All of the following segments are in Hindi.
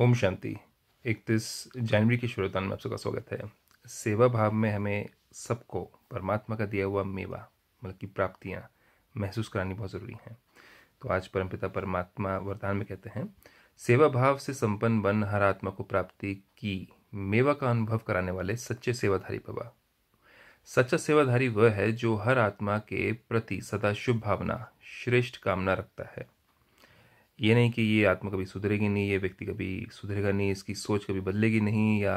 ओम शांति इकतीस जनवरी के श्रोतान में आप सबका स्वागत है सेवा भाव में हमें सबको परमात्मा का दिया हुआ मेवा मतलब कि प्राप्तियाँ महसूस करानी बहुत ज़रूरी हैं तो आज परमपिता परमात्मा वरदान में कहते हैं सेवा भाव से संपन्न बन हर आत्मा को प्राप्ति की मेवा का अनुभव कराने वाले सच्चे सेवाधारी बाबा सच्चा सेवाधारी वह है जो हर आत्मा के प्रति सदा शुभ भावना श्रेष्ठ कामना रखता है ये नहीं कि ये आत्मा कभी सुधरेगी नहीं ये व्यक्ति कभी सुधरेगा नहीं इसकी सोच कभी बदलेगी नहीं या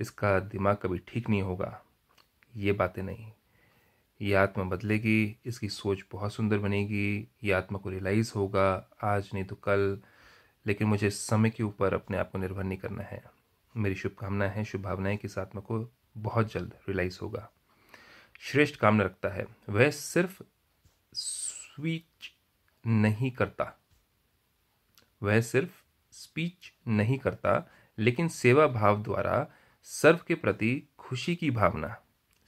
इसका दिमाग कभी ठीक नहीं होगा ये बातें नहीं ये आत्मा बदलेगी इसकी सोच बहुत सुंदर बनेगी ये आत्मा को रियलाइज़ होगा आज नहीं तो कल लेकिन मुझे समय के ऊपर अपने आप को निर्भर नहीं करना है मेरी शुभकामनाएं हैं शुभ भावनाएं कि इस आत्मा को बहुत जल्द रियलाइज़ होगा श्रेष्ठ कामना रखता है वह सिर्फ स्विच नहीं करता वह सिर्फ स्पीच नहीं करता लेकिन सेवा भाव द्वारा सर्व के प्रति खुशी की भावना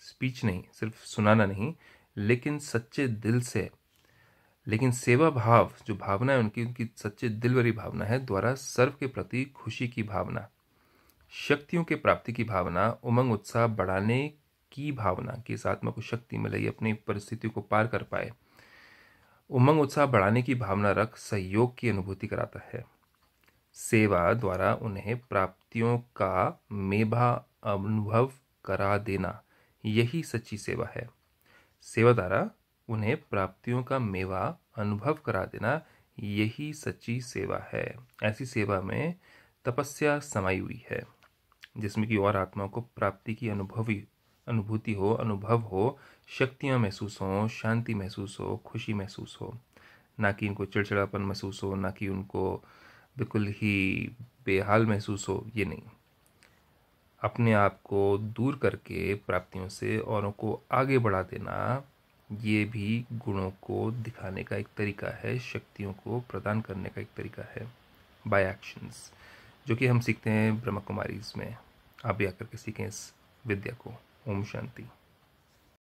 स्पीच नहीं सिर्फ सुनाना नहीं लेकिन सच्चे दिल से लेकिन सेवा भाव जो भावना है उनकी उनकी सच्चे दिल वाली भावना है द्वारा सर्व के प्रति खुशी की भावना शक्तियों के प्राप्ति की भावना उमंग उत्साह बढ़ाने की भावना कि इस आत्मा को शक्ति मिले अपनी परिस्थितियों को पार कर पाए उमंग उत्साह बढ़ाने की भावना रख सहयोग की अनुभूति कराता है सेवा द्वारा उन्हें प्राप्तियों का मेभा अनुभव करा देना यही सच्ची सेवा है सेवा द्वारा उन्हें प्राप्तियों का मेवा अनुभव करा देना यही सच्ची सेवा है ऐसी सेवा में तपस्या समाई हुई है जिसमें कि और आत्माओं को प्राप्ति की अनुभवी अनुभूति हो अनुभव हो शक्तियाँ महसूस हों शांति महसूस हो खुशी महसूस हो ना कि उनको चिड़चिड़ापन महसूस हो ना कि उनको बिल्कुल ही बेहाल महसूस हो ये नहीं अपने आप को दूर करके प्राप्तियों से औरों को आगे बढ़ा देना ये भी गुणों को दिखाने का एक तरीका है शक्तियों को प्रदान करने का एक तरीका है बाय एक्शंस जो कि हम सीखते हैं ब्रह्म कुमारीज में आप भी आकर के सीखें इस विद्या को ओम शांति